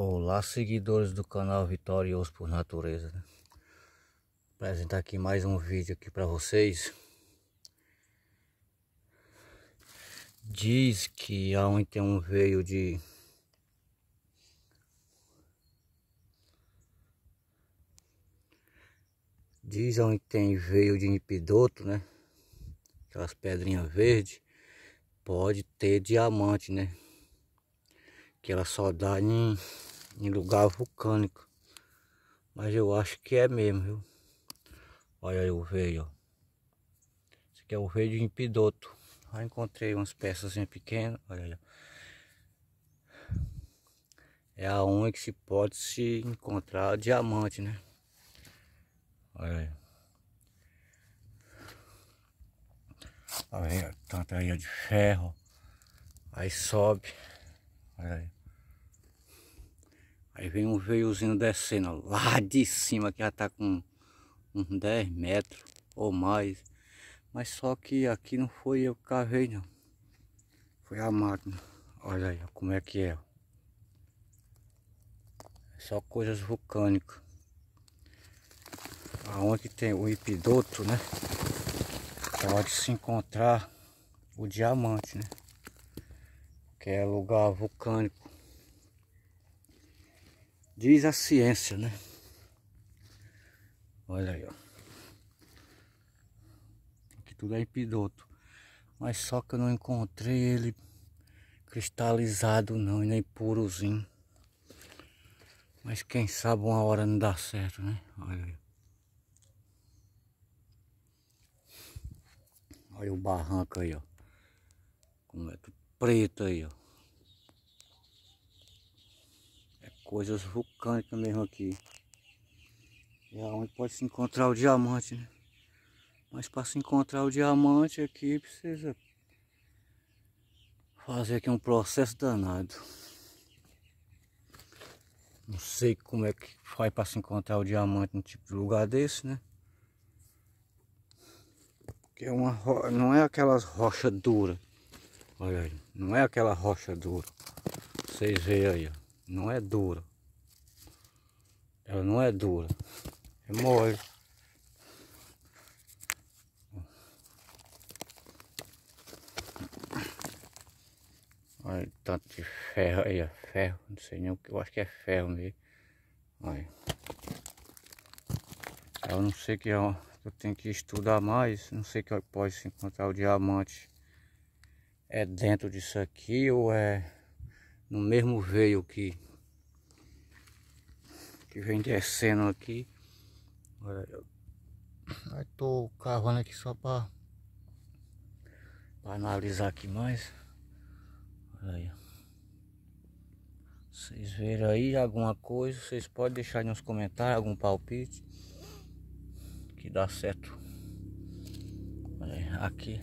Olá seguidores do canal Vitorioso por Natureza né? Apresentar aqui mais um vídeo aqui para vocês Diz que ontem um veio de Diz ontem veio de empidoto, né? Aquelas pedrinhas verdes Pode ter diamante, né? que ela só dá em, em lugar vulcânico. Mas eu acho que é mesmo, viu? Olha aí o veio, ó. Esse aqui é o veio de impidoto. Aí encontrei umas peças pequenas, olha aí, ó. É a onde que se pode se encontrar diamante, né? Olha aí. Olha aí, tanta aí de ferro. Aí sobe. Olha aí. Aí vem um veiozinho descendo lá de cima, que já tá com uns 10 metros ou mais. Mas só que aqui não foi eu que cavei não. Foi a máquina. Olha aí como é que é, é. Só coisas vulcânicas. Aonde tem o epidoto, né? É onde se encontrar o diamante, né? que é lugar vulcânico. Diz a ciência, né? Olha aí, ó. Aqui tudo é empidoto. Mas só que eu não encontrei ele cristalizado não, e nem purozinho. Mas quem sabe uma hora não dá certo, né? Olha aí. Olha o barranco aí, ó. Como é tudo preto aí, ó. É coisas vulcânicas mesmo aqui. É onde pode se encontrar o diamante, né? Mas para se encontrar o diamante aqui precisa fazer aqui um processo danado. Não sei como é que faz para se encontrar o diamante num tipo de lugar desse, né? Porque é uma rocha, não é aquelas rochas duras Olha aí, não é aquela rocha dura. Vocês veem aí, ó. não é dura. Ela não é dura, é mole. Olha tanto de ferro aí, ó. ferro, não sei nem o que, eu acho que é ferro mesmo. Olha. Eu não sei que é, eu tenho que estudar mais, não sei que pode se encontrar o diamante é dentro disso aqui ou é no mesmo veio que que vem descendo aqui olha eu tô cavando aqui só para analisar aqui mais olha aí vocês viram aí alguma coisa vocês podem deixar nos comentários algum palpite que dá certo aqui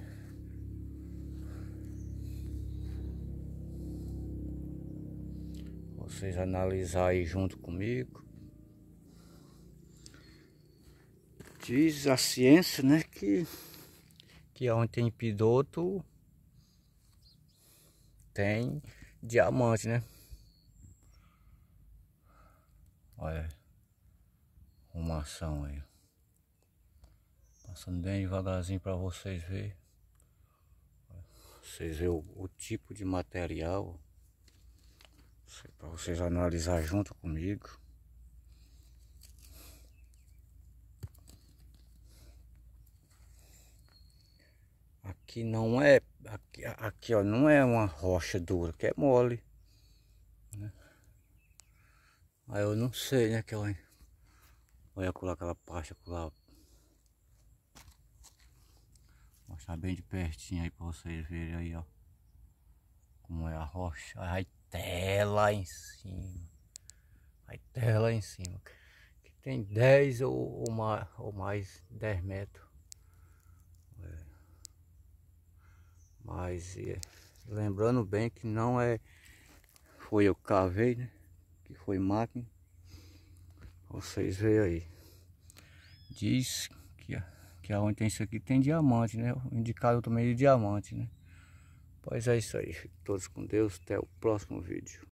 vocês analisar aí junto comigo. Diz a ciência, né, que que onde tem piloto tem diamante, né? Olha uma ação aí. Passando bem devagarzinho para vocês verem. Vocês verem o, o tipo de material para vocês analisar junto comigo. Aqui não é, aqui, aqui ó, não é uma rocha dura, que é mole. Né? Aí eu não sei, né, que eu, olha colar aquela parte, colar. mostrar bem de pertinho aí para vocês verem aí, ó. Como é a rocha. Aí até lá em cima. Até lá em cima. Que tem 10 ou, ou, mais, ou mais 10 metros. É. Mas é, lembrando bem que não é. Foi eu que cavei, né? Que foi máquina. Vocês veem aí. Diz que, que aonde tem isso aqui tem diamante, né? Indicado também de diamante, né? Pois é isso aí. Fique todos com Deus. Até o próximo vídeo.